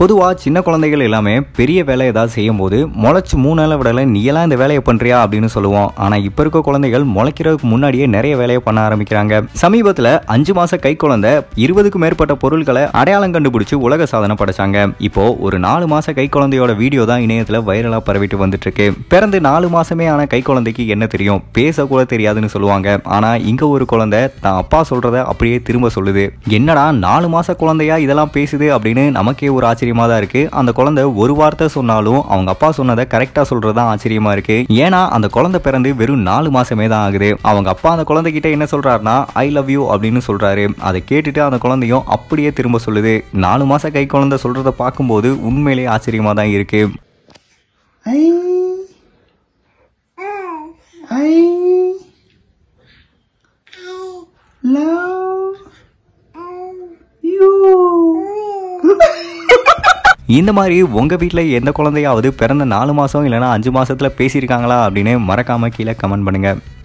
பொதுவாக சின்ன குழந்தைகள் எல்லாமே பெரிய வேலை ஏதாவது செய்யும் போது முளைச்சி மூணால விடலை நீ எல்லாம் இந்த வேலையை பண்ணுறியா அப்படின்னு சொல்லுவோம் ஆனால் இப்போ இருக்க குழந்தைகள் முளைக்கிறதுக்கு முன்னாடியே நிறைய வேலையை பண்ண ஆரம்பிக்கிறாங்க சமீபத்தில் அஞ்சு மாத கை குழந்தை இருபதுக்கும் மேற்பட்ட பொருட்களை அடையாளம் கண்டுபிடிச்சு உலக சாதனை படைச்சாங்க இப்போ ஒரு நாலு மாச கை குழந்தையோட வீடியோ தான் இணையத்தில் வைரலாக பரவிட்டு வந்துட்டு இருக்கு பிறந்து நாலு மாசமே ஆன கை குழந்தைக்கு என்ன தெரியும் பேசக்கூட தெரியாதுன்னு சொல்லுவாங்க ஆனால் இங்கே ஒரு குழந்தை தான் அப்பா சொல்றதை அப்படியே திரும்ப சொல்லுது என்னடா நாலு மாச குழந்தையா இதெல்லாம் பேசுது அப்படின்னு நமக்கே ஒரு ஆச்சரிய ஆச்சரியமாக தான் இருக்குது அந்த குழந்தை ஒரு வார்த்தை சொன்னாலும் அவங்க அப்பா சொன்னதை கரெக்டாக சொல்கிறது தான் ஆச்சரியமாக இருக்குது ஏன்னா அந்த குழந்தை பிறந்து வெறும் நாலு மாதமே தான் ஆகுது அவங்க அப்பா அந்த குழந்தைகிட்ட என்ன சொல்கிறாருன்னா ஐ லவ் யூ அப்படின்னு சொல்கிறாரு அதை கேட்டுட்டு அந்த குழந்தையும் அப்படியே திரும்ப சொல்லுது நாலு மாதம் கை குழந்தை சொல்கிறத பார்க்கும்போது உண்மையிலேயே ஆச்சரியமாக தான் இருக்குது ஐ ஐ லவ் இந்த மாதிரி உங்கள் வீட்டில் எந்த குழந்தையாவது பிறந்த நாலு மாதம் இல்லைனா அஞ்சு மாதத்தில் பேசியிருக்காங்களா அப்படின்னு மறக்காமல் கீழே கமெண்ட் பண்ணுங்கள்